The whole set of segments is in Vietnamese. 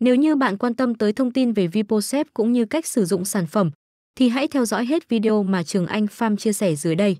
Nếu như bạn quan tâm tới thông tin về VipoSep cũng như cách sử dụng sản phẩm, thì hãy theo dõi hết video mà Trường Anh Farm chia sẻ dưới đây.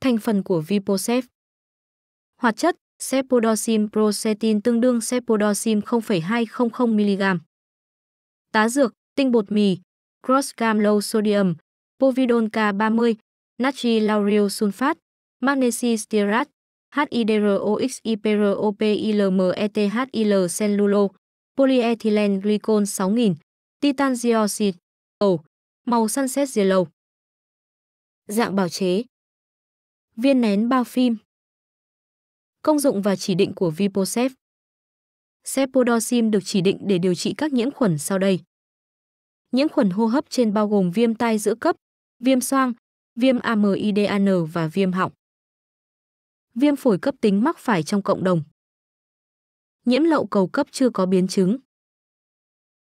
Thành phần của VipoSep Hoạt chất Cepodosim procetin tương đương Cepodosim 0,200mg Tá dược, tinh bột mì, Crossgam low sodium, Povidone K30, Natri lauryl sulfat, Magnesi Stearate, HIDROX IPROPILMETHIL polyethylene glycol 6000, titan dioxide, ầu, màu sunset yellow. Dạng bào chế Viên nén bao phim Công dụng và chỉ định của Viposep Cepodosim được chỉ định để điều trị các nhiễm khuẩn sau đây. Nhiễm khuẩn hô hấp trên bao gồm viêm tai giữa cấp, viêm xoang, viêm amidan và viêm họng. Viêm phổi cấp tính mắc phải trong cộng đồng nhiễm lậu cầu cấp chưa có biến chứng.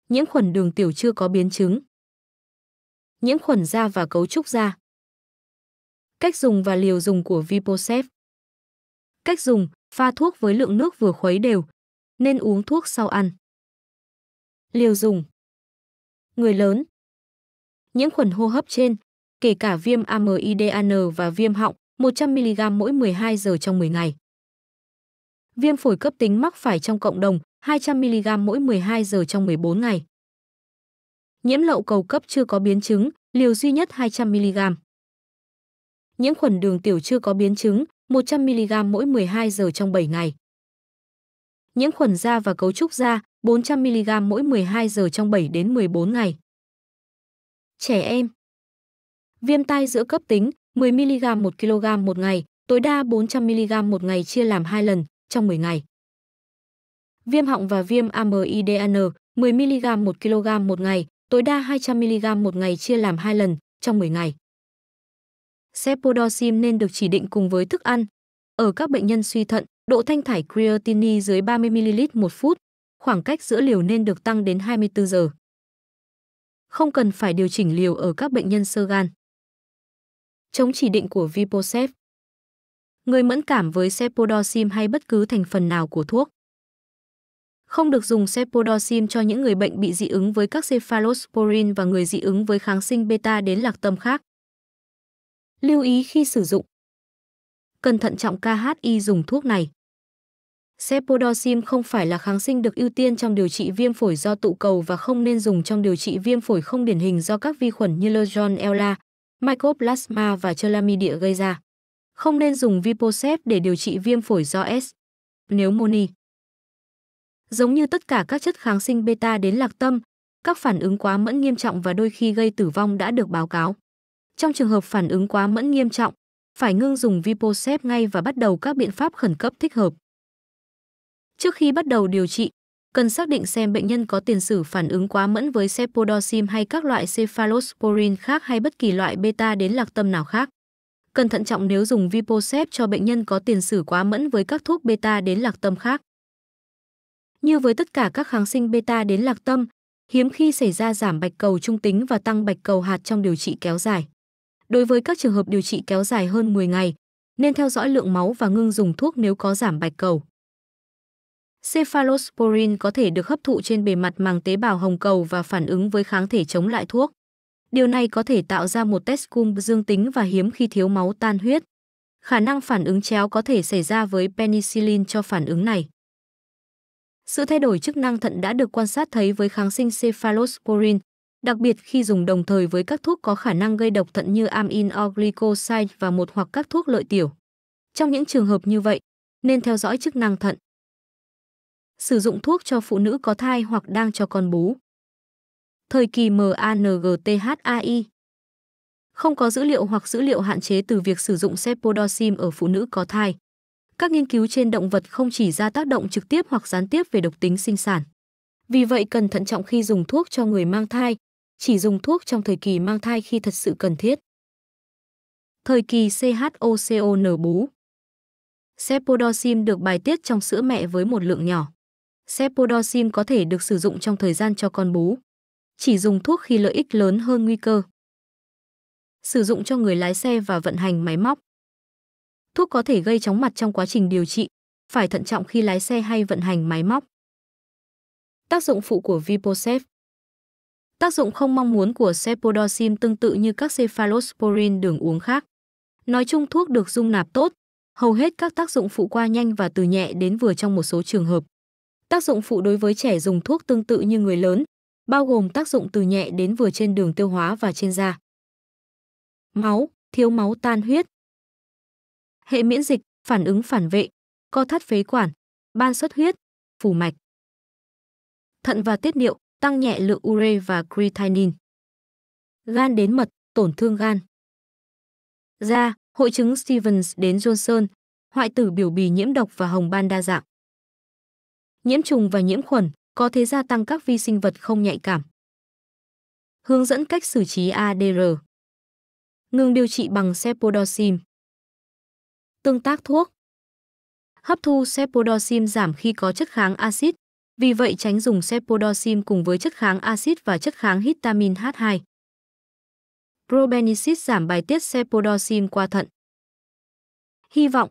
Nhiễm khuẩn đường tiểu chưa có biến chứng. Nhiễm khuẩn da và cấu trúc da. Cách dùng và liều dùng của Viposef. Cách dùng, pha thuốc với lượng nước vừa khuấy đều, nên uống thuốc sau ăn. Liều dùng. Người lớn. Nhiễm khuẩn hô hấp trên, kể cả viêm amidan và viêm họng, 100mg mỗi 12 giờ trong 10 ngày. Viêm phổi cấp tính mắc phải trong cộng đồng 200mg mỗi 12 giờ trong 14 ngày. Nhiễm lậu cầu cấp chưa có biến chứng, liều duy nhất 200mg. Nhiễm khuẩn đường tiểu chưa có biến chứng, 100mg mỗi 12 giờ trong 7 ngày. Nhiễm khuẩn da và cấu trúc da, 400mg mỗi 12 giờ trong 7 đến 14 ngày. Trẻ em Viêm tai giữa cấp tính, 10mg 1kg một ngày, tối đa 400mg một ngày chia làm 2 lần, trong 10 ngày. Viêm họng và viêm amidan 10mg 1 kg một ngày, tối đa 200mg một ngày chia làm 2 lần trong 10 ngày. Cepodosim nên được chỉ định cùng với thức ăn. Ở các bệnh nhân suy thận, độ thanh thải creatine dưới 30ml một phút, khoảng cách giữa liều nên được tăng đến 24 giờ. Không cần phải điều chỉnh liều ở các bệnh nhân sơ gan. Chống chỉ định của Viposef người mẫn cảm với Cepodosim hay bất cứ thành phần nào của thuốc. Không được dùng Cepodosim cho những người bệnh bị dị ứng với các cephalosporin và người dị ứng với kháng sinh beta đến lạc tâm khác. Lưu ý khi sử dụng. Cần thận trọng KHI dùng thuốc này. Cepodosim không phải là kháng sinh được ưu tiên trong điều trị viêm phổi do tụ cầu và không nên dùng trong điều trị viêm phổi không điển hình do các vi khuẩn như Legionella, Mycoplasma và Chlamydia gây ra. Không nên dùng Viposep để điều trị viêm phổi do S. Nếu moni. Giống như tất cả các chất kháng sinh beta đến lạc tâm, các phản ứng quá mẫn nghiêm trọng và đôi khi gây tử vong đã được báo cáo. Trong trường hợp phản ứng quá mẫn nghiêm trọng, phải ngưng dùng Viposep ngay và bắt đầu các biện pháp khẩn cấp thích hợp. Trước khi bắt đầu điều trị, cần xác định xem bệnh nhân có tiền sử phản ứng quá mẫn với cepodosim hay các loại cephalosporin khác hay bất kỳ loại beta đến lạc tâm nào khác. Cần thận trọng nếu dùng Viposep cho bệnh nhân có tiền sử quá mẫn với các thuốc beta đến lạc tâm khác. Như với tất cả các kháng sinh beta đến lạc tâm, hiếm khi xảy ra giảm bạch cầu trung tính và tăng bạch cầu hạt trong điều trị kéo dài. Đối với các trường hợp điều trị kéo dài hơn 10 ngày, nên theo dõi lượng máu và ngưng dùng thuốc nếu có giảm bạch cầu. Cephalosporin có thể được hấp thụ trên bề mặt màng tế bào hồng cầu và phản ứng với kháng thể chống lại thuốc. Điều này có thể tạo ra một test cung dương tính và hiếm khi thiếu máu tan huyết. Khả năng phản ứng chéo có thể xảy ra với penicillin cho phản ứng này. Sự thay đổi chức năng thận đã được quan sát thấy với kháng sinh cephalosporin, đặc biệt khi dùng đồng thời với các thuốc có khả năng gây độc thận như amin or glycoside và một hoặc các thuốc lợi tiểu. Trong những trường hợp như vậy, nên theo dõi chức năng thận. Sử dụng thuốc cho phụ nữ có thai hoặc đang cho con bú thời kỳ MANGTHAI. Không có dữ liệu hoặc dữ liệu hạn chế từ việc sử dụng Cepodosim ở phụ nữ có thai. Các nghiên cứu trên động vật không chỉ ra tác động trực tiếp hoặc gián tiếp về độc tính sinh sản. Vì vậy cần thận trọng khi dùng thuốc cho người mang thai, chỉ dùng thuốc trong thời kỳ mang thai khi thật sự cần thiết. Thời kỳ CHOCON bú Cepodosim được bài tiết trong sữa mẹ với một lượng nhỏ. Cepodosim có thể được sử dụng trong thời gian cho con bú chỉ dùng thuốc khi lợi ích lớn hơn nguy cơ. Sử dụng cho người lái xe và vận hành máy móc. Thuốc có thể gây chóng mặt trong quá trình điều trị, phải thận trọng khi lái xe hay vận hành máy móc. Tác dụng phụ của Viposef Tác dụng không mong muốn của cepodosim tương tự như các cephalosporin đường uống khác. Nói chung thuốc được dung nạp tốt, hầu hết các tác dụng phụ qua nhanh và từ nhẹ đến vừa trong một số trường hợp. Tác dụng phụ đối với trẻ dùng thuốc tương tự như người lớn, bao gồm tác dụng từ nhẹ đến vừa trên đường tiêu hóa và trên da. Máu, thiếu máu tan huyết. Hệ miễn dịch, phản ứng phản vệ, co thắt phế quản, ban xuất huyết, phủ mạch. Thận và tiết niệu, tăng nhẹ lượng ure và creatinine. Gan đến mật, tổn thương gan. Da, hội chứng Stevens đến Johnson, hoại tử biểu bì nhiễm độc và hồng ban đa dạng. Nhiễm trùng và nhiễm khuẩn, có thể gia tăng các vi sinh vật không nhạy cảm. Hướng dẫn cách xử trí ADR Ngừng điều trị bằng cepodosim Tương tác thuốc Hấp thu cepodosim giảm khi có chất kháng axit, vì vậy tránh dùng cepodosim cùng với chất kháng axit và chất kháng hitamin H2. Probenicid giảm bài tiết cepodosim qua thận. Hy vọng